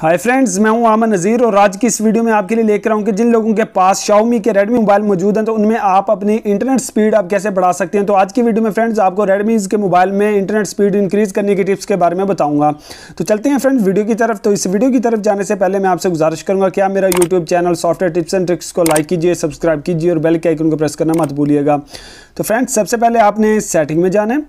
hi friends मैं हूं आमन नज़ीर और आज की इस वीडियो में आपके लिए लेकर आऊं कि जिन लोगों के पास शाओमी के रेडमी मोबाइल मौजूद हैं तो उनमें आप अपनी इंटरनेट स्पीड आप कैसे बढ़ा सकते हैं तो आज की वीडियो में फ्रेंड्स आपको रेडमीज़ के मोबाइल में इंटरनेट स्पीड इंक्रीज़ करने की टिप्स के बारे में बताऊंगा तो चलते हैं फ्रेंड्स वीडियो की तरफ तो इस वीडियो की तरफ जाने से पहले मैं आपसे गुजारिश करूँगा क्या मेरा YouTube channel software tips and tricks को लाइक कीजिए सब्सक्राइब कीजिए और बेल के आइकन को प्रेस करना मत भूलिएगा तो फ्रेंड्स सबसे पहले आपने सेटिंग में जाना है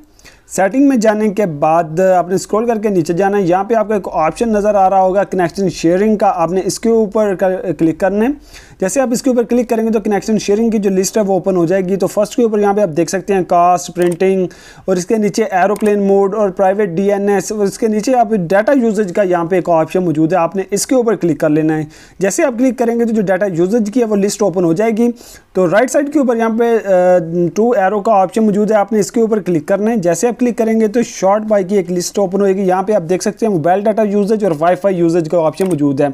सेटिंग में जाने के बाद आपने स्क्रॉल करके नीचे जाना है यहाँ पे आपको एक ऑप्शन नज़र आ रहा होगा कनेक्शन शेयरिंग का आपने इसके ऊपर कर, क्लिक करना है जैसे आप इसके ऊपर क्लिक करेंगे तो कनेक्शन शेयरिंग की जो लिस्ट है वो ओपन हो जाएगी तो फर्स्ट के ऊपर यहाँ पे आप देख सकते हैं कास्ट प्रिंटिंग और इसके नीचे एरोप्लेन मोड और प्राइवेट डी और इसके नीचे आप डाटा यूजेज का यहाँ पर एक ऑप्शन मौजूद है आपने इसके ऊपर क्लिक कर लेना है जैसे आप क्लिक करेंगे तो जो डाटा यूजेज की है वो लिस्ट ओपन हो जाएगी तो राइट साइड के ऊपर यहाँ पे टू एरो का ऑप्शन मौजूद है आपने इसके ऊपर क्लिक करना है जैसे क्लिक करेंगे तो शॉर्ट बाई की एक लिस्ट ओपन होगी यहाँ पे आप देख सकते हैं मोबाइल डाटा यूजेज और वाईफाई यूजेज का ऑप्शन मौजूद है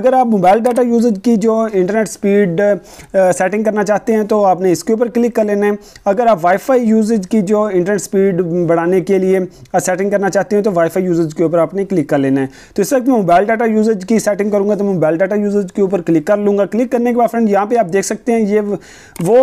अगर आप मोबाइल डाटा यूजेज की जो इंटरनेट स्पीड सेटिंग करना चाहते हैं तो आपने इसके ऊपर क्लिक कर लेना है अगर आप वाईफाई यूजेज की जो इंटरनेट स्पीड बढ़ाने के लिए सेटिंग करना चाहते हैं तो वाईफाई यूजेज के ऊपर आपने क्लिक कर लेना है तो इस वक्त मैं मोबाइल डाटा यूजेज की सेटिंग करूँगा तो मोबाइल डाटा यूजेज के ऊपर क्लिक कर लूँगा क्लिक करने के बाद फ्रेंड यहाँ पर आप देख सकते हैं ये वो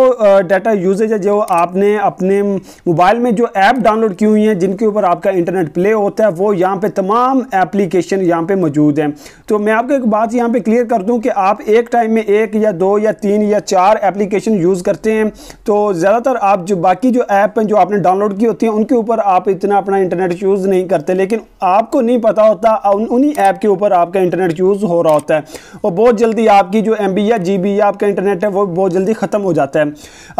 डाटा यूजेज है जो आपने अपने मोबाइल में जो ऐप डाउनलोड की हुई हैं जिनके ऊपर आपका इंटरनेट प्ले होता है वो यहाँ पे तमाम एप्लीकेशन यहाँ पे मौजूद हैं तो मैं आपको एक बात यहाँ पे क्लियर कर दूँ कि आप एक टाइम में एक या दो या तीन या चार एप्लीकेशन यूज़ करते हैं तो ज़्यादातर आप जो बाकी जो ऐप हैं जो आपने डाउनलोड की होती हैं उनके ऊपर आप इतना अपना इंटरनेट यूज़ नहीं करते लेकिन आपको नहीं पता होता उन्हीं ऐप के ऊपर आपका इंटरनेट यूज़ हो रहा होता है और बहुत जल्दी आपकी जो एम या जी या आपका इंटरनेट है वो बहुत जल्दी ख़त्म हो जाता है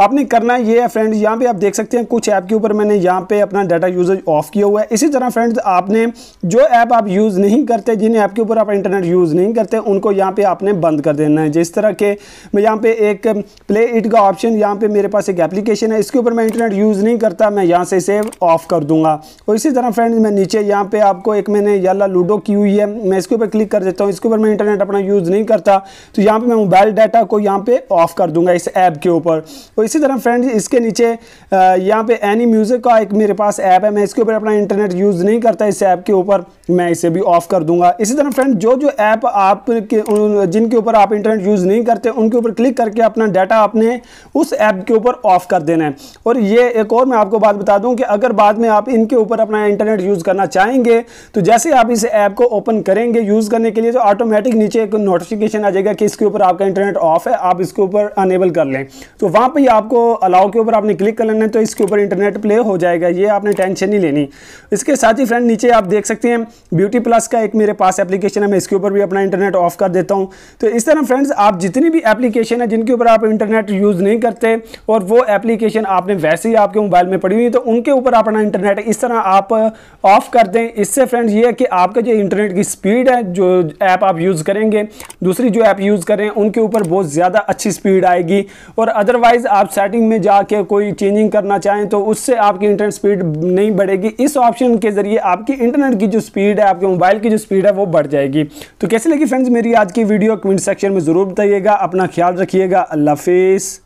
आपने करना ये है फ्रेंड्स यहाँ पर आप देख सकते हैं कुछ ऐप के ऊपर मैंने यहाँ पर अपना डाटा यूजेज ऑफ किया हुआ है इसी तरह फ्रेंड्स आपने जो ऐप आप यूज़ नहीं करते जिन ऐप के ऊपर आप इंटरनेट यूज़ नहीं करते उनको यहाँ पे आपने बंद कर देना है जिस तरह के मैं यहाँ पे एक प्ले इट का ऑप्शन यहाँ पे मेरे पास एक एप्लीकेशन है इसके ऊपर मैं इंटरनेट यूज़ नहीं करता मैं यहाँ से इसे ऑफ कर दूंगा और इसी तरह फ्रेंड्स मैं नीचे यहाँ पे आपको एक मैंने यला लूडो की हुई है मैं इसके ऊपर क्लिक कर देता हूँ इसके ऊपर मैं इंटरनेट अपना यूज़ नहीं करता तो यहाँ पर मैं मोबाइल डाटा को यहाँ पर ऑफ कर दूंगा इस ऐप के ऊपर और इसी तरह फ्रेंड्स इसके नीचे यहाँ पर एनी म्यूज़िक का एक मेरे पास पास ऐप है मैं इसके ऊपर अपना इंटरनेट यूज़ नहीं करता इस ऐप के ऊपर मैं इसे भी ऑफ कर दूंगा इसी तरह फ्रेंड जो जो ऐप आप के जिनके ऊपर आप इंटरनेट यूज़ नहीं करते उनके ऊपर क्लिक करके अपना डाटा अपने उस ऐप के ऊपर ऑफ कर देना है और ये एक और मैं आपको बात बता दूँ कि अगर बाद में आप इनके ऊपर अपना इंटरनेट यूज़ करना चाहेंगे तो जैसे आप इस ऐप को ओपन करेंगे यूज़ करने के लिए तो ऑटोमेटिक नीचे एक नोटिफिकेशन आ जाएगा कि इसके ऊपर आपका इंटरनेट ऑफ है आप इसके ऊपर अनेबल कर लें तो वहाँ पर आपको अलाउ के ऊपर आपने क्लिक कर लेना है तो इसके ऊपर इंटरनेट प्ले हो जाएगा ये आप आपने टेंशन नहीं लेनी इसके साथ ही फ्रेंड नीचे आप देख सकते हैं ब्यूटी प्लस का एक मेरे पास एप्लीकेशन है मैं इसके ऊपर भी अपना इंटरनेट ऑफ कर देता हूँ तो इस तरह फ्रेंड्स आप जितनी भी एप्लीकेशन है जिनके ऊपर आप इंटरनेट यूज़ नहीं करते और वो एप्लीकेशन आपने वैसे ही आपके मोबाइल में पड़ी हुई तो उनके ऊपर अपना इंटरनेट इस तरह आप ऑफ uh, कर दें इससे फ्रेंड्स ये है कि आपका जो इंटरनेट की स्पीड है जो ऐप आप यूज़ करेंगे दूसरी जो ऐप यूज़ करें उनके ऊपर बहुत ज़्यादा अच्छी स्पीड आएगी और अदरवाइज़ आप सेटिंग में जाके कोई चेंजिंग करना चाहें तो उससे आपकी इंटरनेट स्पीड नहीं बढ़ेगी इस ऑप्शन के ज़रिए आपकी इंटरनेट की जो स्पीड है आपके मोबाइल की जो स्पीड है वो बढ़ जाएगी तो कैसे लगी फ्रेंड्स मेरी आज की वीडियो कमेंट सेक्शन में ज़रूर बताइएगा अपना ख्याल रखिएगा अल्लाह हाफिज़